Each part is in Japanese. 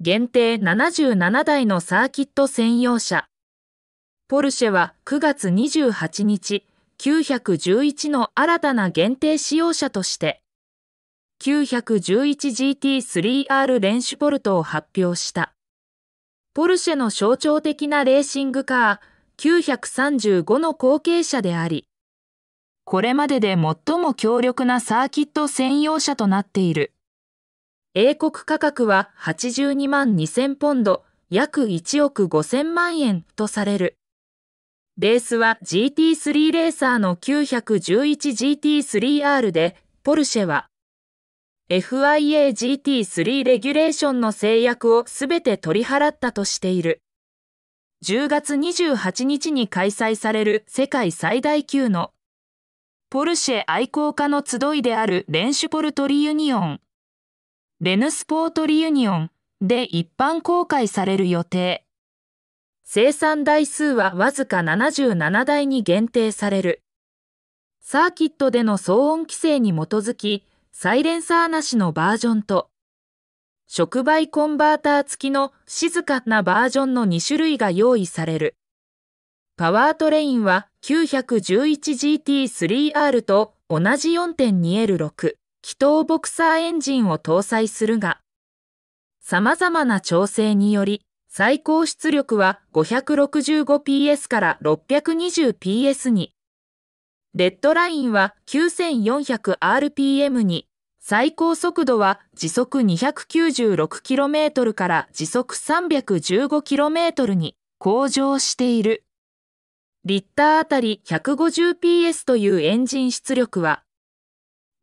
限定77台のサーキット専用車。ポルシェは9月28日、911の新たな限定使用車として、911GT3R レンシュポルトを発表した。ポルシェの象徴的なレーシングカー、935の後継者であり、これまでで最も強力なサーキット専用車となっている。英国価格は82万2000ポンド、約1億5000万円とされる。レースは GT3 レーサーの 911GT3R で、ポルシェは FIA GT3 レギュレーションの制約をすべて取り払ったとしている。10月28日に開催される世界最大級のポルシェ愛好家の集いであるレンシュポルトリユニオンレヌスポートリユニオンで一般公開される予定。生産台数はわずか77台に限定される。サーキットでの騒音規制に基づき、サイレンサーなしのバージョンと、触媒コンバーター付きの静かなバージョンの2種類が用意される。パワートレインは 911GT3R と同じ 4.2L6。気筒ボクサーエンジンを搭載するが、様々な調整により、最高出力は 565PS から 620PS に、レッドラインは 9400rpm に、最高速度は時速 296km から時速 315km に向上している。リッターあたり 150PS というエンジン出力は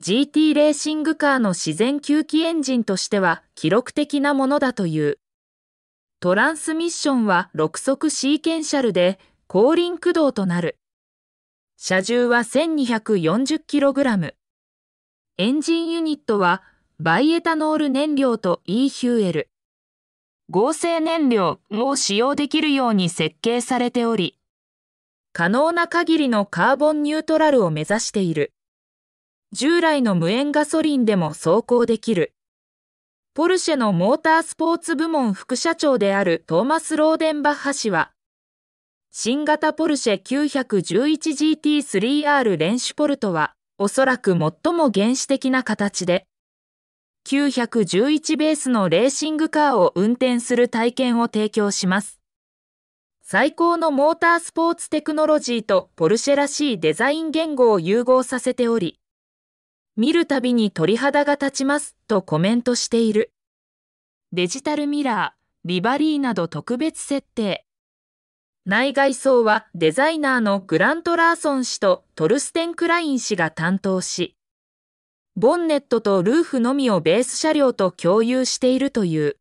GT レーシングカーの自然吸気エンジンとしては記録的なものだという。トランスミッションは6速シーケンシャルで後輪駆動となる。車重は 1240kg。エンジンユニットはバイエタノール燃料と e ヒューエル。合成燃料を使用できるように設計されており、可能な限りのカーボンニュートラルを目指している。従来の無塩ガソリンでも走行できる。ポルシェのモータースポーツ部門副社長であるトーマス・ローデンバッハ氏は、新型ポルシェ 911GT3R レンシュポルトは、おそらく最も原始的な形で、911ベースのレーシングカーを運転する体験を提供します。最高のモータースポーツテクノロジーとポルシェらしいデザイン言語を融合させており、見るたびに鳥肌が立ちますとコメントしている。デジタルミラー、リバリーなど特別設定。内外装はデザイナーのグラント・ラーソン氏とトルステン・クライン氏が担当し、ボンネットとルーフのみをベース車両と共有しているという。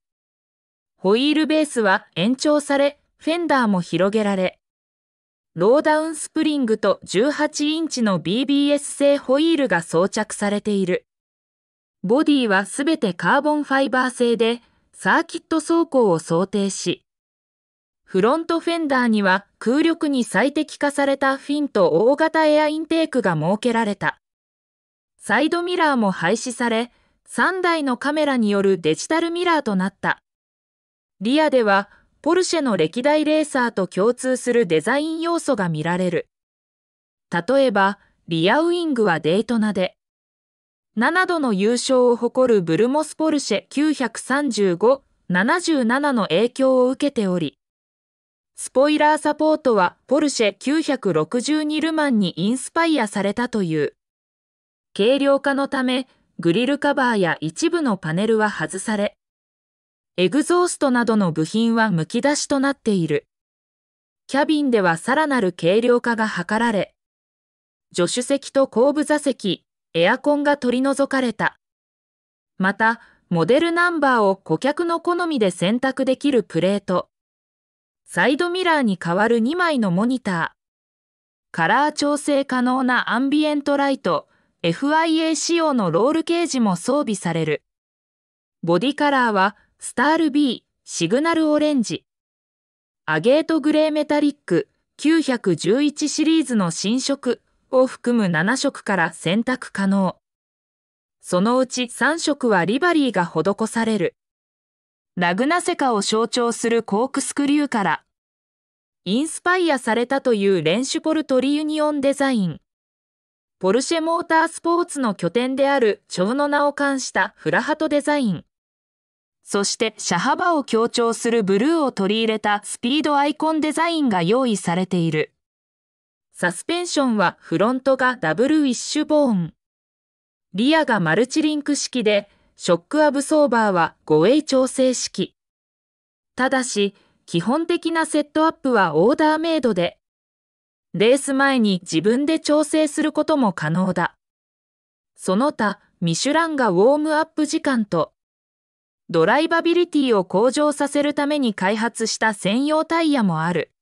ホイールベースは延長され、フェンダーも広げられ、ローダウンスプリングと18インチの BBS 製ホイールが装着されている。ボディはすべてカーボンファイバー製で、サーキット走行を想定し、フロントフェンダーには空力に最適化されたフィンと大型エアインテークが設けられた。サイドミラーも廃止され、3台のカメラによるデジタルミラーとなった。リアではポルシェの歴代レーサーと共通するデザイン要素が見られる。例えば、リアウィングはデートナで、7度の優勝を誇るブルモスポルシェ935、77の影響を受けており、スポイラーサポートはポルシェ962ルマンにインスパイアされたという。軽量化のため、グリルカバーや一部のパネルは外され、エグゾーストなどの部品はむき出しとなっている。キャビンではさらなる軽量化が図られ、助手席と後部座席、エアコンが取り除かれた。また、モデルナンバーを顧客の好みで選択できるプレート、サイドミラーに代わる2枚のモニター、カラー調整可能なアンビエントライト、FIA 仕様のロールケージも装備される。ボディカラーはスタール B シグナルオレンジアゲートグレーメタリック911シリーズの新色を含む7色から選択可能そのうち3色はリバリーが施されるラグナセカを象徴するコークスクリューからインスパイアされたというレンシュポルトリユニオンデザインポルシェモータースポーツの拠点である蝶の名を冠したフラハトデザインそして車幅を強調するブルーを取り入れたスピードアイコンデザインが用意されている。サスペンションはフロントがダブルウィッシュボーン。リアがマルチリンク式で、ショックアブソーバーは 5A 調整式。ただし、基本的なセットアップはオーダーメイドで、レース前に自分で調整することも可能だ。その他、ミシュランがウォームアップ時間とドライバビリティを向上させるために開発した専用タイヤもある。